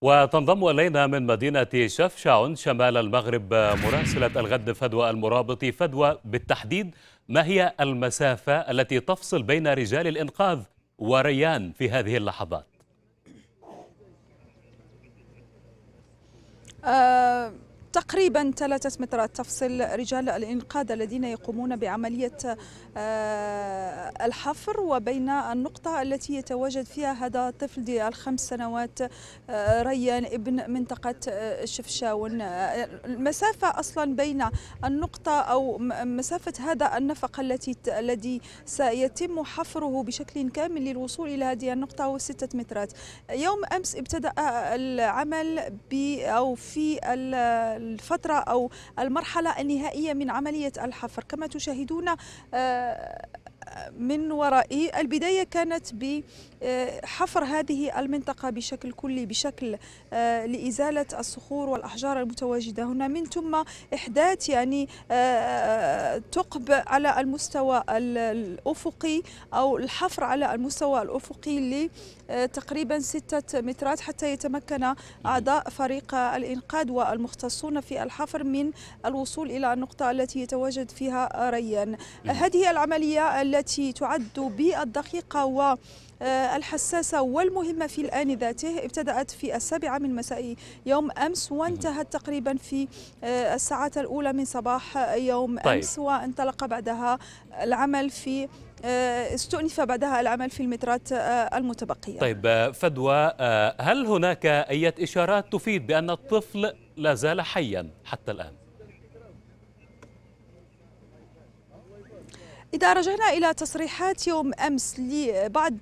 وتنضم إلينا من مدينة شفشاون شمال المغرب مراسلة الغد فدوى المرابطي فدوى بالتحديد ما هي المسافة التي تفصل بين رجال الإنقاذ وريان في هذه اللحظات؟ أه تقريبا ثلاثة مترات تفصل رجال الإنقاذ الذين يقومون بعملية آه، الحفر وبين النقطة التي يتواجد فيها هذا الطفل ذي الخمس سنوات آه، ريان ابن منطقة آه، شفشاون المسافة أصلا بين النقطة أو مسافة هذا النفق التي الذي سيتم حفره بشكل كامل للوصول إلى هذه النقطة هو ستة مترات يوم أمس ابتدأ العمل أو في الفترة أو المرحلة النهائية من عملية الحفر كما تشاهدون آه، من ورائي البداية كانت بحفر هذه المنطقة بشكل كلي بشكل آه، لإزالة الصخور والأحجار المتواجدة هنا من ثم إحداث يعني آه، تقب على المستوى الأفقي أو الحفر على المستوى الأفقي لتقريبا آه، ستة مترات حتى يتمكن أعضاء فريق الإنقاذ والمختصون في الحفر من الوصول إلى النقطة التي يتواجد فيها ريان هذه العملية التي تعد بالدقيقة و آه، الحساسة والمهمة في الآن ذاته ابتدأت في السابعة من مساء يوم أمس وانتهت تقريبا في آه، الساعات الأولى من صباح يوم طيب. أمس وانطلق بعدها العمل في آه، استؤنف بعدها العمل في المترات المتبقية طيب فدوى هل هناك أي إشارات تفيد بأن الطفل لا زال حيا حتى الآن؟ إذا رجعنا إلى تصريحات يوم أمس لبعض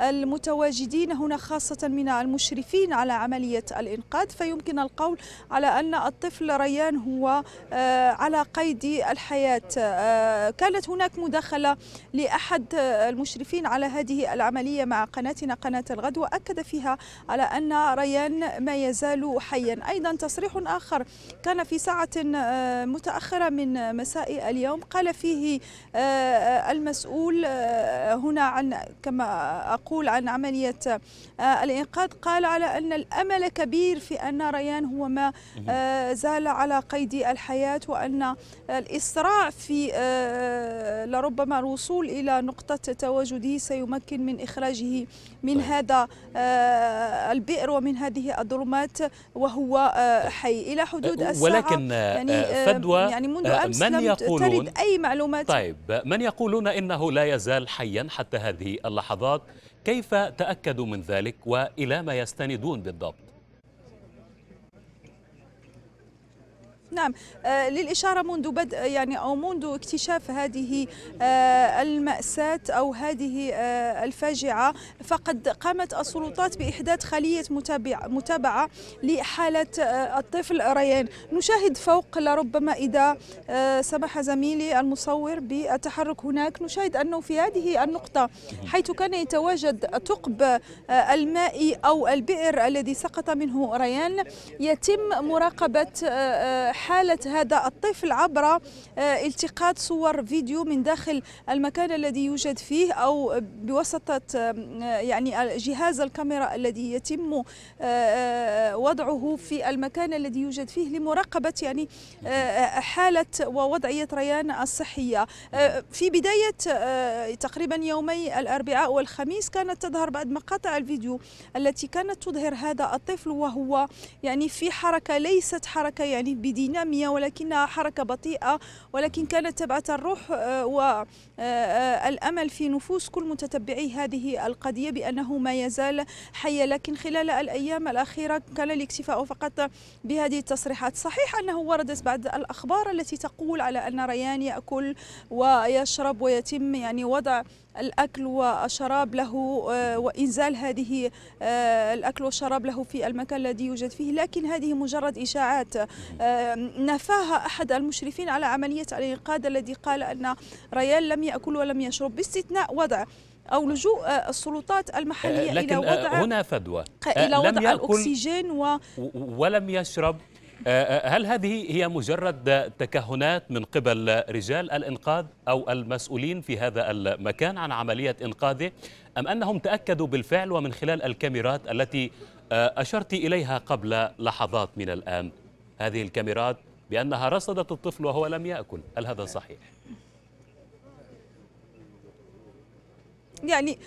المتواجدين هنا خاصة من المشرفين على عملية الإنقاذ فيمكن القول على أن الطفل ريان هو آه، على قيد الحياة آه، كانت هناك مداخلة لأحد المشرفين على هذه العملية مع قناتنا قناة الغد وأكد فيها على أن ريان ما يزال حيا أيضا تصريح آخر كان في ساعة آه، متأخرة من مساء اليوم قال فيه آه، المسؤول آه، هنا عن كما أقول عن عملية آه، الإنقاذ قال على أن الأمل كبير في أن ريان هو ما زال على قيد الحياة وأن الإسراع في لربما الوصول إلى نقطة تواجده سيمكن من إخراجه من هذا البئر ومن هذه الظلمات وهو حي إلى حدود الساعة ولكن يعني فدوى يعني منذ أمس من لم يقولون ترد أي معلومات طيب من يقولون انه لا يزال حيا حتى هذه اللحظات كيف تاكدوا من ذلك والى ما يستندون بالضبط نعم آه، للإشارة منذ بدء يعني أو منذ اكتشاف هذه آه، المأساة أو هذه آه، الفاجعة فقد قامت السلطات بإحداث خلية متابعة لحالة الطفل ريان نشاهد فوق لربما إذا سمح زميلي المصور بالتحرك هناك نشاهد أنه في هذه النقطة حيث كان يتواجد ثقب المائي أو البئر الذي سقط منه ريان يتم مراقبة حالة هذا الطفل عبر آه، التقاط صور فيديو من داخل المكان الذي يوجد فيه أو بواسطة آه، يعني جهاز الكاميرا الذي يتم آه، وضعه في المكان الذي يوجد فيه لمراقبة يعني حالة ووضعية ريان الصحية في بداية تقريبا يومي الأربعاء والخميس كانت تظهر بعض مقاطع الفيديو التي كانت تظهر هذا الطفل وهو يعني في حركة ليست حركة يعني بدينة دينامية ولكنها حركة بطيئة ولكن كانت تبعة الروح آه، والأمل آه، آه، في نفوس كل متتبعي هذه القضية بأنه ما يزال حي لكن خلال الأيام الأخيرة كان الاكتفاء فقط بهذه التصريحات صحيح أنه وردت بعض الأخبار التي تقول على أن ريان يأكل ويشرب ويتم يعني وضع الأكل والشراب له وإنزال هذه الأكل والشراب له في المكان الذي يوجد فيه لكن هذه مجرد إشاعات نفاها أحد المشرفين على عملية الإنقاذ الذي قال أن ريال لم يأكل ولم يشرب باستثناء وضع أو لجوء السلطات المحلية إلى آه، وضع هنا فدوى آه، إلى وضع لم يأكل الأكسجين و ولم يشرب آه، هل هذه هي مجرد تكهنات من قبل رجال الإنقاذ أو المسؤولين في هذا المكان عن عملية إنقاذه أم أنهم تأكدوا بالفعل ومن خلال الكاميرات التي أشرت إليها قبل لحظات من الآن؟ هذه الكاميرات بأنها رصدت الطفل وهو لم يأكل هل هذا صحيح؟ يعني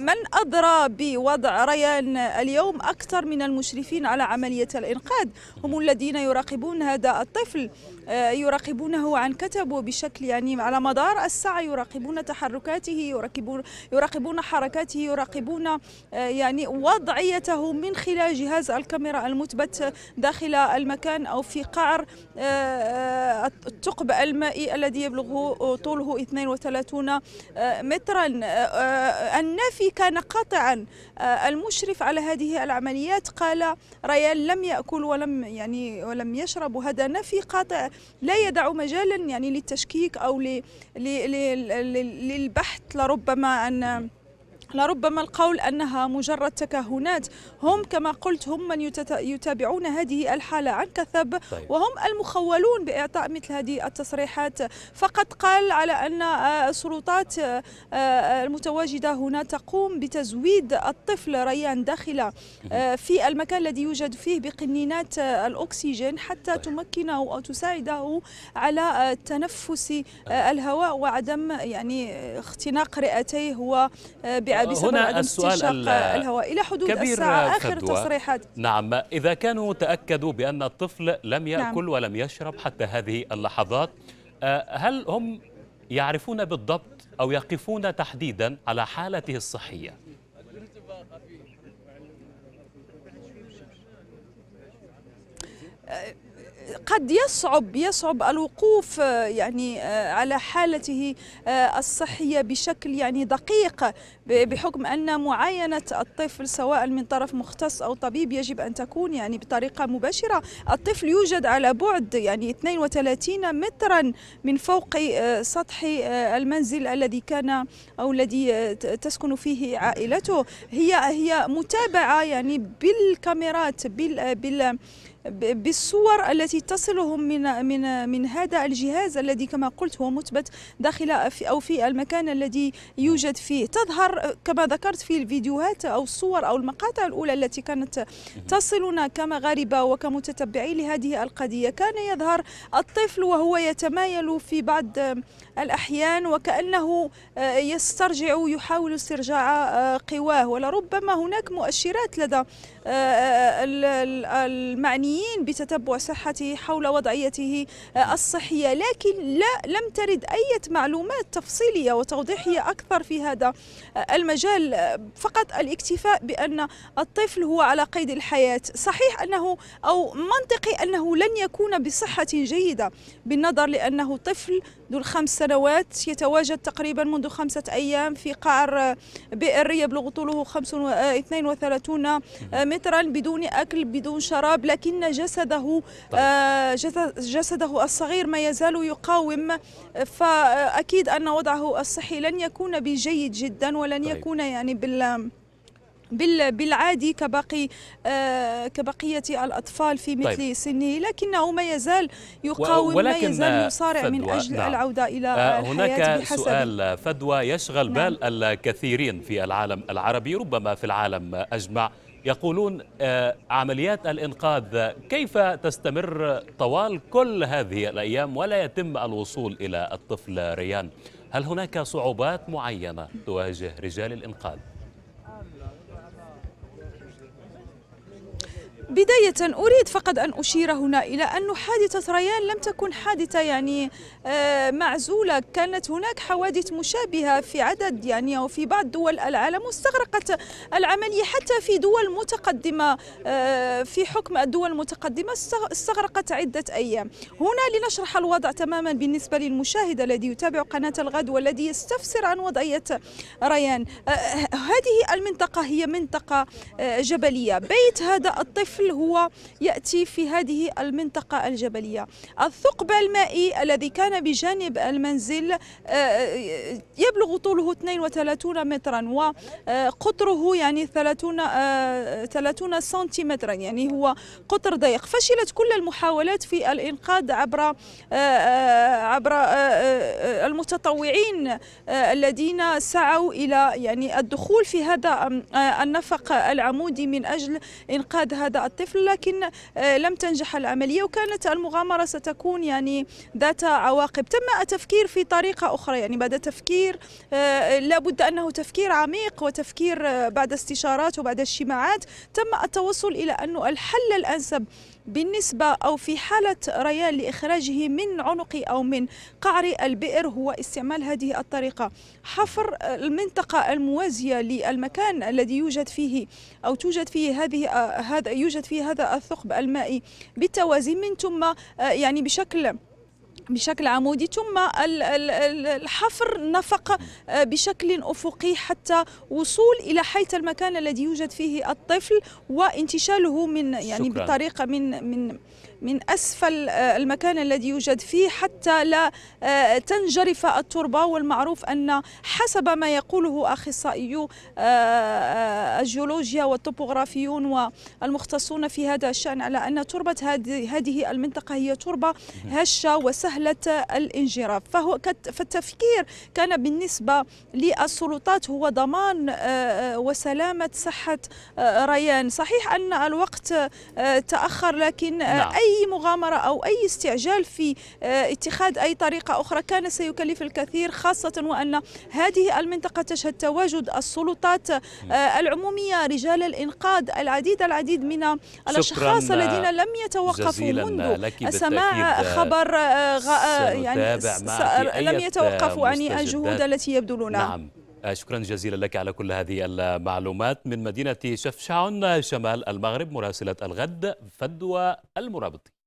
من أدرى بوضع ريان اليوم أكثر من المشرفين على عملية الإنقاذ هم الذين يراقبون هذا الطفل أه، يراقبونه عن كتب وبشكل يعني على مدار الساعة يراقبون تحركاته يراقبون يراقبون حركاته يراقبون أه، يعني وضعيته من خلال جهاز الكاميرا المثبت داخل المكان أو في قعر أه، الثقب المائي الذي يبلغ طوله 32 مترا آه، آه، النافي كان قاطعا آه، المشرف على هذه العمليات قال ريال لم يأكل ولم يعني ولم يشرب هذا نفي قاطع لا يدع مجالا يعني للتشكيك أو للبحث لربما أن لربما القول أنها مجرد تكهنات هم كما قلت هم من يتابعون هذه الحالة عن كثب طيب. وهم المخولون بإعطاء مثل هذه التصريحات فقد قال على أن آه، السلطات آه، آه، المتواجدة هنا تقوم بتزويد الطفل ريان داخل في المكان الذي يوجد فيه بقنينات الأكسجين حتى طيب. تمكنه أو تساعده على تنفس الهواء وعدم يعني اختناق رئتيه وبعد سيئة آه، بسبب عدم السؤال الهواء إلى حدود الساعة آخر تصريحات نعم إذا كانوا تأكدوا بأن الطفل لم نعم. يأكل نعم. ولم يشرب حتى هذه اللحظات آه، هل هم يعرفون بالضبط أو يقفون تحديدا على حالته الصحية؟ آه، قد يصعب يصعب الوقوف آه، يعني آه، على حالته آه، الصحية بشكل يعني دقيق بحكم أن معاينة الطفل سواء من طرف مختص أو طبيب يجب أن تكون يعني بطريقة مباشرة الطفل يوجد على بعد يعني 32 مترا من فوق سطح المنزل الذي كان أو الذي تسكن فيه عائلته هي هي متابعة يعني بالكاميرات بال بال بالصور التي تصلهم من من من هذا الجهاز الذي كما قلت هو مثبت داخل في او في المكان الذي يوجد فيه تظهر كما ذكرت في الفيديوهات او الصور او المقاطع الاولى التي كانت تصلنا كمغاربه وكمتتبعين لهذه القضيه كان يظهر الطفل وهو يتمايل في بعض الأحيان وكأنه آه، يسترجع يحاول استرجاع آه، قواه ولربما هناك مؤشرات لدى آه، المعنيين بتتبع صحته حول وضعيته الصحية لكن لا لم ترد أي معلومات تفصيلية وتوضيحية أكثر في هذا المجال فقط الاكتفاء بأن الطفل هو على قيد الحياة صحيح أنه أو منطقي أنه لن يكون بصحة جيدة بالنظر لأنه طفل منذ الخمس سنوات يتواجد تقريبا منذ خمسة أيام في قعر بئر يبلغ طوله 32 آه، مترا بدون أكل بدون شراب لكن جسده آه، طيب. جسده الصغير ما يزال يقاوم فأكيد أن وضعه الصحي لن يكون بجيد جدا ولن طيب. يكون يعني بال بالعادي كباقي آه، كبقية الأطفال في طيب. مثل طيب. سنه لكنه ما يزال يقاوم ما يزال يصارع من أجل نعم. العودة إلى آه، الحياة هناك بحسب سؤال فدوى يشغل نعم. بال الكثيرين في العالم العربي ربما في العالم أجمع يقولون آه، عمليات الإنقاذ كيف تستمر طوال كل هذه الأيام ولا يتم الوصول إلى الطفل ريان هل هناك صعوبات معينة تواجه رجال الإنقاذ؟ بداية أريد فقط أن أشير هنا إلى أن حادثة ريان لم تكن حادثة يعني آه، معزولة كانت هناك حوادث مشابهة في عدد يعني أو في بعض دول العالم واستغرقت العملية حتى في دول متقدمة آه، في حكم الدول المتقدمة استغرقت عدة أيام هنا لنشرح الوضع تماما بالنسبة للمشاهد الذي يتابع قناة الغد والذي يستفسر عن وضعية ريان آه، هذه المنطقة هي منطقة جبلية بيت هذا الطفل الطفل هو يأتي في هذه المنطقة الجبلية الثقب المائي الذي كان بجانب المنزل آه، آه، يبلغ طوله 32 مترا وقطره يعني 30 30 آه، سنتيمترا يعني هو قطر ضيق فشلت كل المحاولات في الإنقاذ عبر عبر المتطوعين الذين سعوا إلى يعني الدخول في هذا النفق العمودي من أجل إنقاذ هذا الطفل لكن آه، لم تنجح العملية وكانت المغامرة ستكون يعني ذات عواقب تم التفكير في طريقة أخرى يعني بعد تفكير آه، لابد أنه تفكير عميق وتفكير آه، بعد استشارات وبعد اجتماعات تم التوصل إلى أن الحل الأنسب بالنسبة أو في حالة ريان لإخراجه من عنق أو من قعر البئر هو استعمال هذه الطريقة حفر المنطقة الموازية للمكان الذي يوجد فيه أو توجد فيه هذه آه، هذا يوجد فيه هذا الثقب المائي بالتوازي من ثم آه، يعني بشكل بشكل عمودي ثم الحفر نفق آه، بشكل افقي حتى وصول الى حيث المكان الذي يوجد فيه الطفل وانتشاله من يعني شكرا. بطريقه من من من اسفل آه، المكان الذي يوجد فيه حتى لا آه، تنجرف التربه والمعروف ان حسب ما يقوله اخصائيو الجيولوجيا والطبوغرافيون والمختصون في هذا الشان على ان تربه هذه المنطقه هي تربه هشه وسهله مرحلة الانجراف فهو فالتفكير كان بالنسبة للسلطات هو ضمان آه، آه، وسلامة صحة آه، ريان صحيح أن الوقت تأخر لكن نعم. أي مغامرة أو أي استعجال في اتخاذ أي طريقة أخرى كان سيكلف الكثير خاصة وأن هذه المنطقة تشهد تواجد السلطات نعم. العمومية رجال الإنقاذ العديد العديد من الأشخاص الذين لم يتوقفوا منذ سماع خبر يعني لم يتوقفوا عن الجهود التي يبذلونها نعم آه، شكرا جزيلا لك على كل هذه المعلومات من مدينة شفشعون شمال المغرب مراسلة الغد فدوى المرابطي